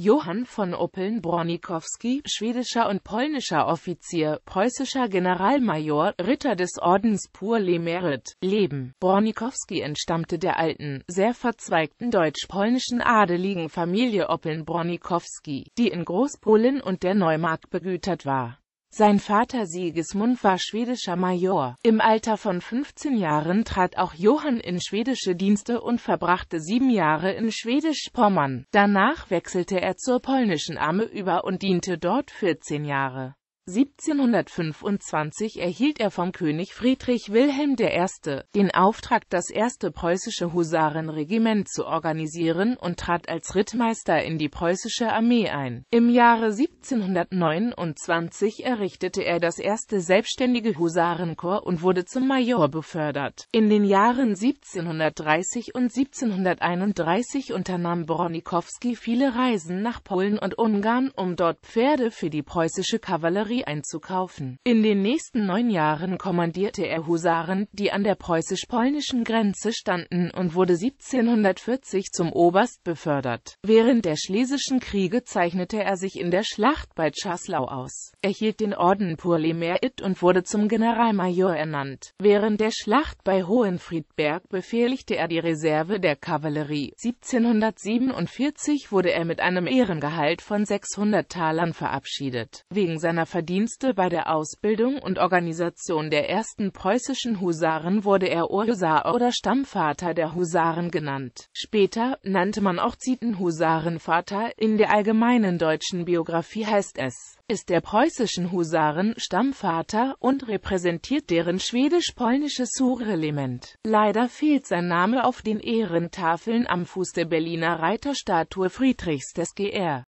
Johann von Oppeln-Bronikowski, schwedischer und polnischer Offizier, preußischer Generalmajor, Ritter des Ordens Pur Le Merit, Leben. Bronikowski entstammte der alten, sehr verzweigten deutsch-polnischen adeligen Familie Oppeln-Bronikowski, die in Großpolen und der Neumark begütert war sein Vater Sigismund war schwedischer Major. Im Alter von 15 Jahren trat auch Johann in schwedische Dienste und verbrachte sieben Jahre in Schwedisch-Pommern. Danach wechselte er zur polnischen Arme über und diente dort 14 Jahre 1725 erhielt er vom König Friedrich Wilhelm I. den Auftrag, das erste preußische Husarenregiment zu organisieren und trat als Rittmeister in die preußische Armee ein. Im Jahre 1729 errichtete er das erste selbstständige Husarenkorps und wurde zum Major befördert. In den Jahren 1730 und 1731 unternahm Bronikowski viele Reisen nach Polen und Ungarn, um dort Pferde für die preußische Kavallerie Infanterie einzukaufen. In den nächsten neun Jahren kommandierte er Husaren, die an der preußisch-polnischen Grenze standen und wurde 1740 zum Oberst befördert. Während der Schlesischen Kriege zeichnete er sich in der Schlacht bei Czaslau aus, Er hielt den Orden Purlimerit und wurde zum Generalmajor ernannt. Während der Schlacht bei Hohenfriedberg befehligte er die Reserve der Kavallerie. 1747 wurde er mit einem Ehrengehalt von 600 Talern verabschiedet. Wegen seiner Verdienste Dienste bei der Ausbildung und Organisation der ersten preußischen Husaren wurde er Urhusar oder Stammvater der Husaren genannt. Später nannte man auch Zieten Husarenvater, in der allgemeinen deutschen Biografie heißt es, ist der preußischen Husaren Stammvater und repräsentiert deren schwedisch-polnisches Surelement. Leider fehlt sein Name auf den Ehrentafeln am Fuß der Berliner Reiterstatue Friedrichs des Gr.